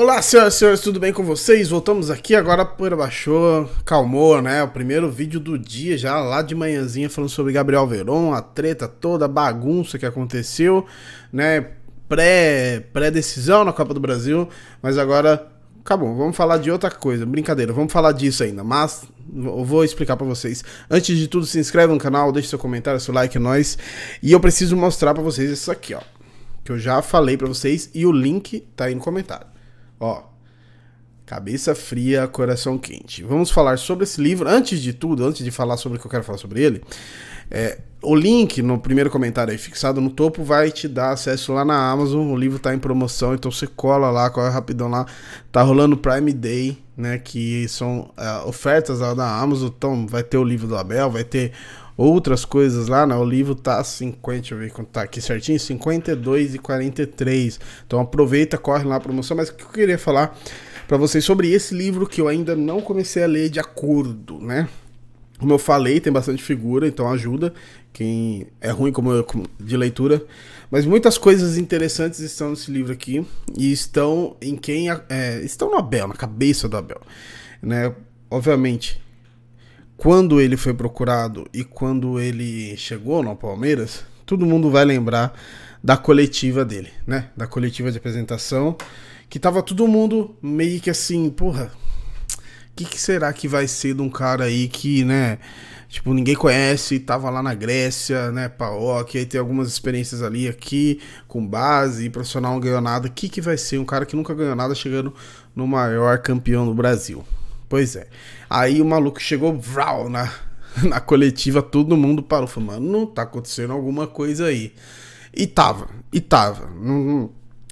Olá, senhoras e senhores, tudo bem com vocês? Voltamos aqui agora, a poeira baixou, calmou, né? O primeiro vídeo do dia já lá de manhãzinha falando sobre Gabriel Veron, a treta toda, a bagunça que aconteceu, né? Pré, pré-decisão na Copa do Brasil, mas agora acabou, vamos falar de outra coisa, brincadeira, vamos falar disso ainda, mas eu vou explicar para vocês. Antes de tudo, se inscreve no canal, deixe seu comentário, seu like, é nóis. E eu preciso mostrar para vocês isso aqui, ó, que eu já falei para vocês e o link tá aí no comentário. Ó, cabeça fria, coração quente. Vamos falar sobre esse livro. Antes de tudo, antes de falar sobre o que eu quero falar sobre ele, é, o link no primeiro comentário aí fixado no topo vai te dar acesso lá na Amazon. O livro tá em promoção, então você cola lá, cola rapidão lá. Tá rolando Prime Day, né? Que são é, ofertas lá da Amazon. Então vai ter o livro do Abel, vai ter outras coisas lá, né? O livro tá 50, deixa eu ver quanto tá aqui certinho, 52 e 43. Então aproveita, corre lá a promoção, mas o que eu queria falar para vocês sobre esse livro que eu ainda não comecei a ler de acordo, né? Como eu falei, tem bastante figura, então ajuda quem é ruim como eu, de leitura. Mas muitas coisas interessantes estão nesse livro aqui e estão em quem é, estão no Abel, na cabeça do Abel, né? Obviamente, quando ele foi procurado e quando ele chegou no Palmeiras, todo mundo vai lembrar da coletiva dele, né? Da coletiva de apresentação, que tava todo mundo meio que assim, porra, o que, que, será que vai ser de um cara aí que, né? Tipo, ninguém conhece, tava lá na Grécia, né? Paok, aí tem algumas experiências ali aqui, com base, profissional não ganhou nada. O que, que vai ser um cara que nunca ganhou nada chegando no maior campeão do Brasil? Pois é. Aí o maluco chegou vrau, na, na coletiva, todo mundo parou. Falou, mano, não tá acontecendo alguma coisa aí. E tava, e tava. Não,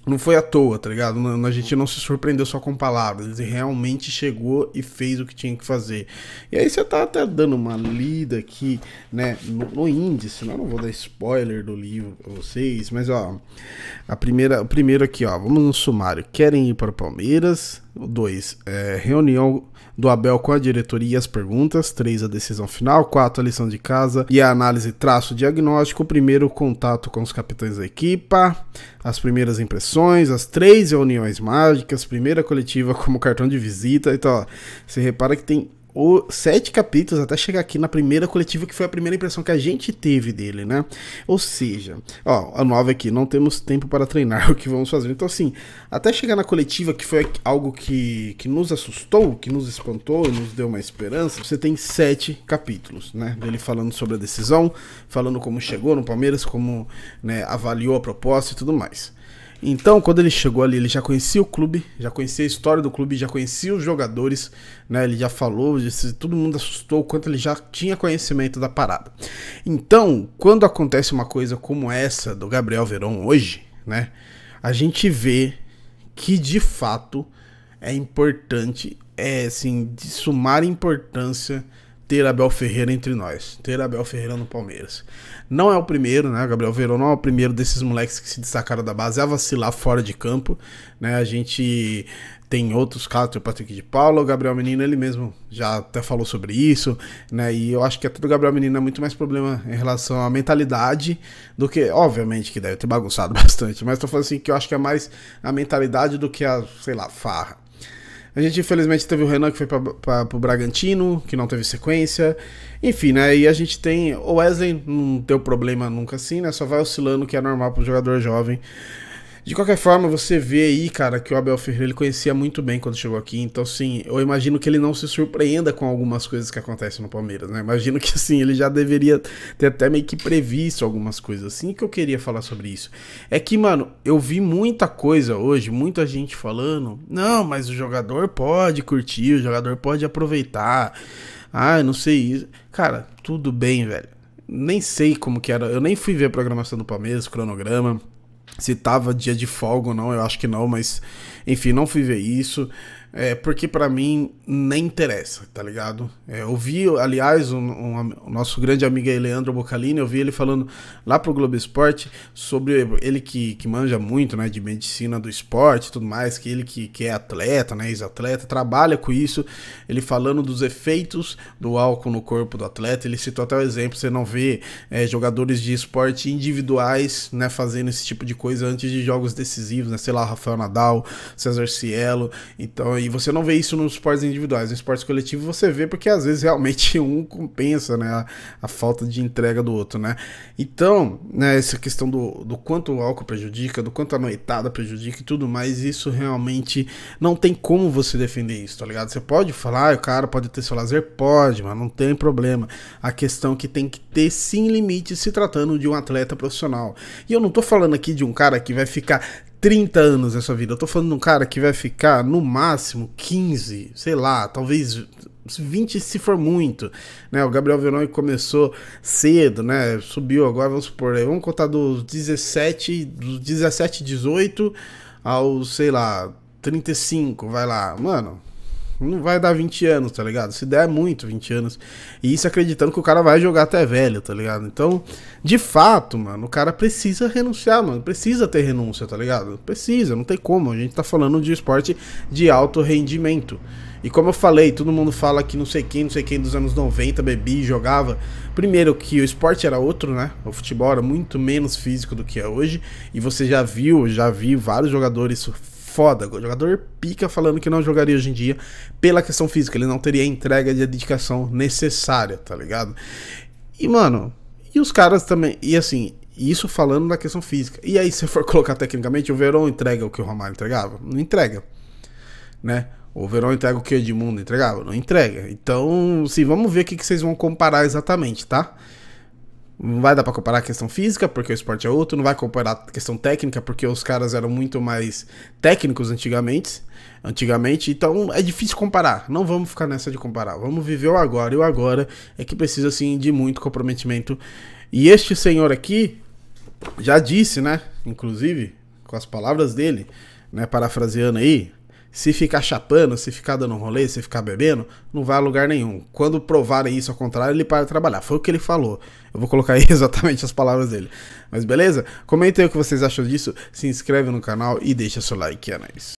não foi à toa, tá ligado? Não, a gente não se surpreendeu só com palavras. Ele realmente chegou e fez o que tinha que fazer. E aí você tá até dando uma lida aqui, né? No, no índice, não, não vou dar spoiler do livro pra vocês, mas ó. A primeira, o primeiro aqui, ó. Vamos no sumário. Querem ir para o Palmeiras? 2. É, reunião do Abel com a diretoria e as perguntas. 3. A decisão final. 4. A lição de casa e a análise traço diagnóstico. Primeiro contato com os capitães da equipa. As primeiras impressões. As três reuniões mágicas. Primeira coletiva como cartão de visita. Então, ó, você repara que tem o, sete capítulos até chegar aqui na primeira coletiva, que foi a primeira impressão que a gente teve dele, né? Ou seja, ó, a nova aqui, não temos tempo para treinar o que vamos fazer. Então, assim, até chegar na coletiva, que foi algo que, que nos assustou, que nos espantou, nos deu uma esperança, você tem sete capítulos, né? Dele falando sobre a decisão, falando como chegou no Palmeiras, como né, avaliou a proposta e tudo mais. Então, quando ele chegou ali, ele já conhecia o clube, já conhecia a história do clube, já conhecia os jogadores, né? Ele já falou, disse, todo mundo assustou o quanto ele já tinha conhecimento da parada. Então, quando acontece uma coisa como essa do Gabriel Verón hoje, né? A gente vê que de fato é importante, é assim, de sumar importância ter Abel Ferreira entre nós, ter Abel Ferreira no Palmeiras. Não é o primeiro, né? Gabriel Verão não é o primeiro desses moleques que se destacaram da base a vacilar fora de campo, né? A gente tem outros casos, o Patrick de Paula, o Gabriel Menino, ele mesmo já até falou sobre isso, né? E eu acho que até do Gabriel Menino é muito mais problema em relação à mentalidade do que, obviamente, que deve ter bagunçado bastante, mas tô falando assim que eu acho que é mais a mentalidade do que a, sei lá, farra. A gente infelizmente teve o Renan que foi para o Bragantino, que não teve sequência. Enfim, né? E a gente tem. O Wesley não deu problema nunca assim, né? Só vai oscilando, que é normal para um jogador jovem. De qualquer forma, você vê aí, cara, que o Abel Ferreira ele conhecia muito bem quando chegou aqui. Então, sim, eu imagino que ele não se surpreenda com algumas coisas que acontecem no Palmeiras, né? Imagino que, assim, ele já deveria ter até meio que previsto algumas coisas. Assim que eu queria falar sobre isso. É que, mano, eu vi muita coisa hoje, muita gente falando: não, mas o jogador pode curtir, o jogador pode aproveitar. Ah, eu não sei. isso. Cara, tudo bem, velho. Nem sei como que era. Eu nem fui ver a programação do Palmeiras, o cronograma se tava dia de folga ou não, eu acho que não, mas enfim, não fui ver isso é, porque para mim nem interessa, tá ligado? É, eu vi, aliás, um, um, o nosso grande amigo Leandro Bocalini, eu vi ele falando lá pro Globo Esporte sobre ele que, que manja muito, né, de medicina do esporte e tudo mais, que ele que, que é atleta, né, ex-atleta, trabalha com isso, ele falando dos efeitos do álcool no corpo do atleta, ele citou até o exemplo, você não vê é, jogadores de esporte individuais, né, fazendo esse tipo de coisa antes de jogos decisivos, né, sei lá, Rafael Nadal, César Cielo, então e você não vê isso nos esportes individuais. Nos esportes coletivos você vê porque às vezes realmente um compensa né, a, a falta de entrega do outro, né? Então, né, essa questão do, do quanto o álcool prejudica, do quanto a noitada prejudica e tudo mais, isso realmente não tem como você defender isso, tá ligado? Você pode falar, ah, o cara pode ter seu lazer? Pode, mas não tem problema. A questão é que tem que ter sim limite se tratando de um atleta profissional. E eu não tô falando aqui de um cara que vai ficar 30 anos nessa vida. Eu tô falando de um cara que vai ficar no máximo 15, sei lá, talvez 20 se for muito, né? O Gabriel Verón começou cedo, né? Subiu agora, vamos supor, né? vamos contar dos 17, dos 17, 18 aos, sei lá, 35, vai lá. Mano, não vai dar 20 anos, tá ligado? Se der é muito 20 anos. E isso acreditando que o cara vai jogar até velho, tá ligado? Então, de fato, mano, o cara precisa renunciar, mano. Precisa ter renúncia, tá ligado? Precisa, não tem como. A gente tá falando de esporte de alto rendimento. E como eu falei, todo mundo fala que não sei quem, não sei quem dos anos 90 bebia e jogava. Primeiro que o esporte era outro, né? O futebol era muito menos físico do que é hoje. E você já viu, já vi vários jogadores foda, jogador pica falando que não jogaria hoje em dia pela questão física, ele não teria a entrega de dedicação necessária, tá ligado? E, mano, e os caras também, e assim, isso falando da questão física. E aí, se for colocar tecnicamente, o Verão entrega o que o Romário entregava? Não entrega, né? O Verão entrega o que o Edmundo entregava? Não entrega. Então, sim, vamos ver o que, que vocês vão comparar exatamente, tá? Não vai dar para comparar a questão física, porque o esporte é outro, não vai comparar a questão técnica, porque os caras eram muito mais técnicos antigamente, antigamente, então é difícil comparar. Não vamos ficar nessa de comparar, vamos viver o agora, e o agora é que precisa assim de muito comprometimento. E este senhor aqui já disse, né, inclusive, com as palavras dele, né, parafraseando aí, se ficar chapando, se ficar dando rolê, se ficar bebendo, não vai a lugar nenhum. Quando provarem isso ao contrário, ele para de trabalhar. Foi o que ele falou. Eu vou colocar aí exatamente as palavras dele. Mas beleza? Comenta aí o que vocês acham disso, se inscreve no canal e deixa seu like, é nóis.